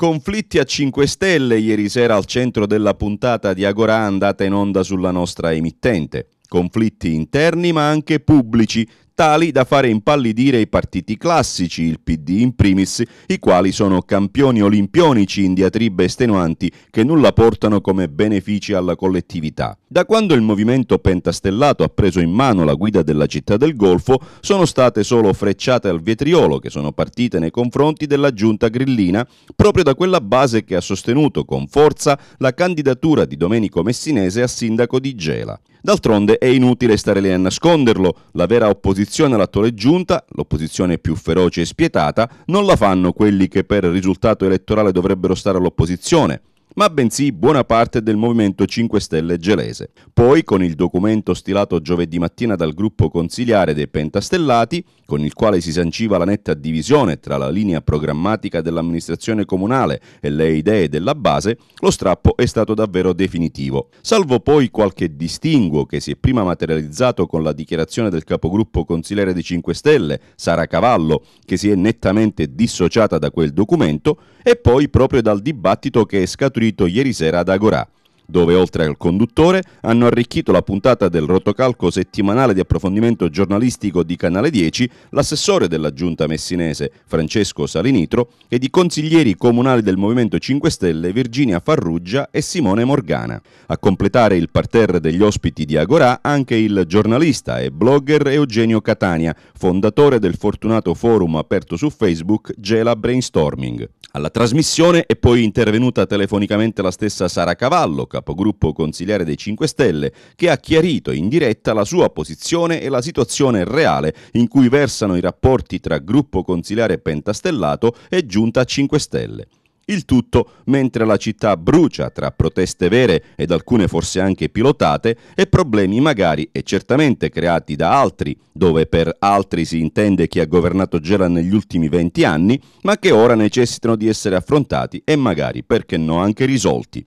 Conflitti a 5 Stelle ieri sera al centro della puntata di Agora andata in onda sulla nostra emittente. Conflitti interni ma anche pubblici tali da fare impallidire i partiti classici, il PD in primis, i quali sono campioni olimpionici in diatribe estenuanti che nulla portano come benefici alla collettività. Da quando il movimento pentastellato ha preso in mano la guida della città del Golfo, sono state solo frecciate al vetriolo che sono partite nei confronti della giunta grillina, proprio da quella base che ha sostenuto con forza la candidatura di Domenico Messinese a sindaco di Gela. D'altronde è inutile stare lì a nasconderlo, la vera opposizione opposizione all'attuale giunta, l'opposizione più feroce e spietata, non la fanno quelli che per risultato elettorale dovrebbero stare all'opposizione, ma bensì buona parte del Movimento 5 Stelle gelese. Poi, con il documento stilato giovedì mattina dal gruppo consigliare dei Pentastellati, con il quale si sanciva la netta divisione tra la linea programmatica dell'amministrazione comunale e le idee della base, lo strappo è stato davvero definitivo. Salvo poi qualche distinguo che si è prima materializzato con la dichiarazione del capogruppo consigliere dei 5 Stelle, Sara Cavallo, che si è nettamente dissociata da quel documento, e poi proprio dal dibattito che è scaturito eseguito ieri sera ad Agorà dove oltre al conduttore hanno arricchito la puntata del rotocalco settimanale di approfondimento giornalistico di Canale 10 l'assessore della giunta messinese Francesco Salinitro ed i consiglieri comunali del Movimento 5 Stelle Virginia Farruggia e Simone Morgana. A completare il parterre degli ospiti di Agorà anche il giornalista e blogger Eugenio Catania, fondatore del fortunato forum aperto su Facebook Gela Brainstorming. Alla trasmissione è poi intervenuta telefonicamente la stessa Sara Cavallo, capogruppo consigliere dei 5 Stelle, che ha chiarito in diretta la sua posizione e la situazione reale in cui versano i rapporti tra gruppo consigliare pentastellato e giunta 5 Stelle. Il tutto mentre la città brucia tra proteste vere ed alcune forse anche pilotate e problemi magari e certamente creati da altri, dove per altri si intende chi ha governato Gela negli ultimi 20 anni, ma che ora necessitano di essere affrontati e magari, perché no, anche risolti.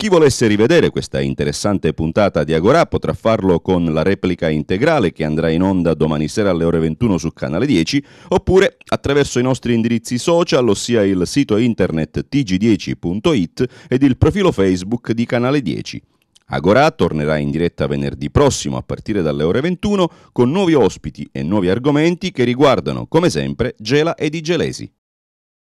Chi volesse rivedere questa interessante puntata di Agora potrà farlo con la replica integrale che andrà in onda domani sera alle ore 21 su Canale 10 oppure attraverso i nostri indirizzi social, ossia il sito internet tg10.it ed il profilo Facebook di Canale 10. Agora tornerà in diretta venerdì prossimo a partire dalle ore 21 con nuovi ospiti e nuovi argomenti che riguardano, come sempre, Gela e Di Gelesi.